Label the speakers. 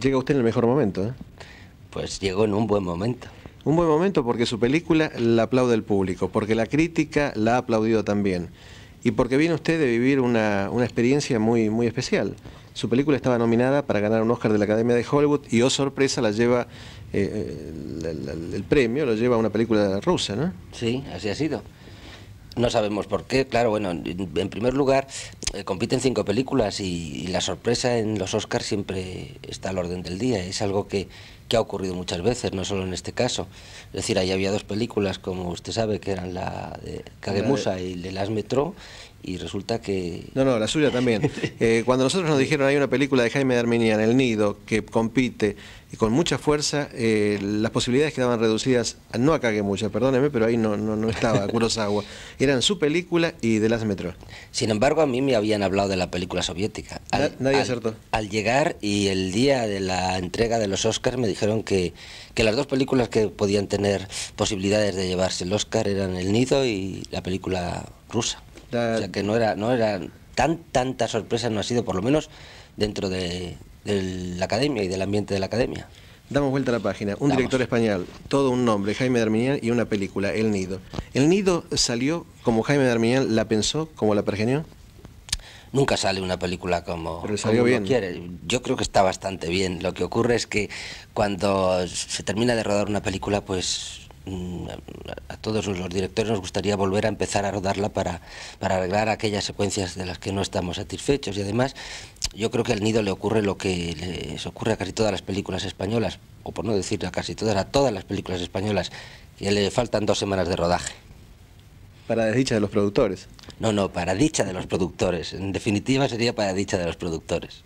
Speaker 1: Llega usted en el mejor momento. ¿eh? Pues llegó en un buen momento. Un buen momento porque su película la aplaude el público, porque la crítica la ha aplaudido también y porque viene usted de vivir una, experiencia muy, muy especial. Su película estaba nominada para ganar un Oscar de la Academia de Hollywood y, oh sorpresa, la lleva eh, eh,
Speaker 2: el, premio, lo lleva a una película rusa, ¿no? Sí, así ha sido. No sabemos por qué, claro, bueno, en primer lugar, eh, compiten cinco películas y, la sorpresa en los Oscars siempre está al orden del día. Es algo que, ha ocurrido muchas veces, no solo en este caso. Es decir, ahí había dos películas, como usted sabe, que eran la de Kagemusa y de Las Metro, y resulta que... No, no, la suya también. Eh, cuando nosotros nos dijeron hay una película de
Speaker 1: Jaime de en El Nido, que compite y con mucha fuerza, eh, las posibilidades quedaban reducidas, no acá que muchas, perdóneme, pero ahí no, no, no estaba Kurosawa. Eran su película
Speaker 2: y de las Metro. Sin embargo, a mí me habían hablado de la película soviética. Nadie acertó. Al llegar y el día de la entrega de los Oscars me dijeron que, que las dos películas que podían tener posibilidades de llevarse el Oscar eran El Nido y la película rusa. O sea que no era, no era tan tanta sorpresa, no ha sido, por lo menos dentro de, la academia y del ambiente de la academia. Damos vuelta a la página. Un director español, todo
Speaker 1: un nombre, Jaime Darmiñán, y una película, El Nido. ¿El Nido salió como Jaime Darmiñán la
Speaker 2: pensó, como la pergenió? Nunca sale una película como, salió bien. Yo creo que está bastante bien. Lo que ocurre es que cuando se termina de rodar una película, pues Mm, a todos los directores nos gustaría volver a empezar a rodarla para, arreglar aquellas secuencias de las que no estamos satisfechos. Y además, yo creo que al nido le ocurre lo que les ocurre a casi todas las películas españolas, o por no decir a casi todas, a todas las películas españolas, que le faltan dos semanas de rodaje. Para dicha de los productores. No, no, para dicha de los productores. En definitiva sería para dicha de los productores.